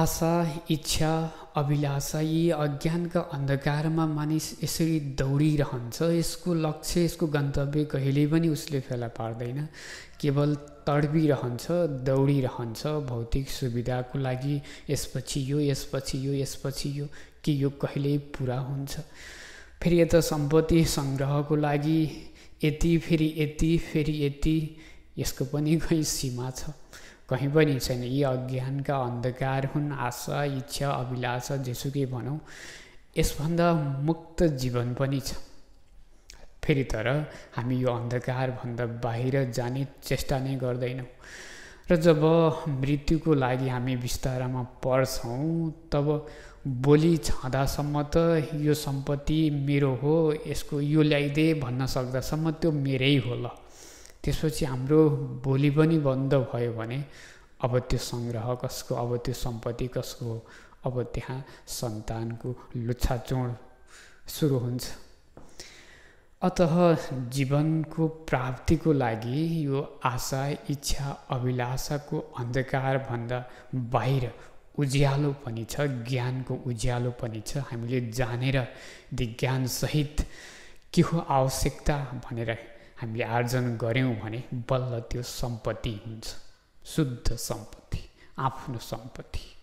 आशा इच्छा अभिलाषा यी अज्ञानका अन्धकारमा मानिस यसरी दौडिरहन्छ यसको लक्ष्य यसको गन्तव्य कहिले पनि उसले फेला पार्दैन केवल तडबिरहन्छ दौडिरहन्छ भौतिक सुविधाको लागि यसपछि यो यसपछि यो यसपछि यो कि यो कहिल्यै पुरा हुन्छ फेरि यता सम्पत्ति सङ्ग्रहको लागि यति फेरि यति फेरि यति यसको पनि कहीँ सीमा छ कहीँ पनि छैन यी अज्ञानका अन्धकार हुन् आशा इच्छा अभिलाषा जेसुकै भनौँ यसभन्दा मुक्त जीवन पनि छ फेरि तर हामी यो अन्धकारभन्दा बाहिर जाने चेष्टा नै गर्दैनौँ र जब मृत्युको लागि हामी बिस्तारामा पर्छौँ तब बोली छाँदासम्म त यो सम्पत्ति मेरो हो यसको यो ल्याइदे भन्न सक्दासम्म त्यो मेरै हो ल त्यसपछि हाम्रो भोलि पनि बन्द भयो भने अब त्यो सङ्ग्रह कसको अब त्यो सम्पत्ति कसको हो अब त्यहाँ सन्तानको लुच्छाचोड सुरु हुन्छ अत जीवनको प्राप्तिको लागि यो आशा इच्छा अभिलाषाको अन्धकारभन्दा बाहिर उज्यालो पनि छ ज्ञानको उज्यालो पनि छ हामीले जानेर ज्ञानसहित के हो आवश्यकता भनेर हामीले आर्जन गऱ्यौँ भने बल्ल त्यो सम्पत्ति हुन्छ शुद्ध सम्पत्ति आफ्नो सम्पत्ति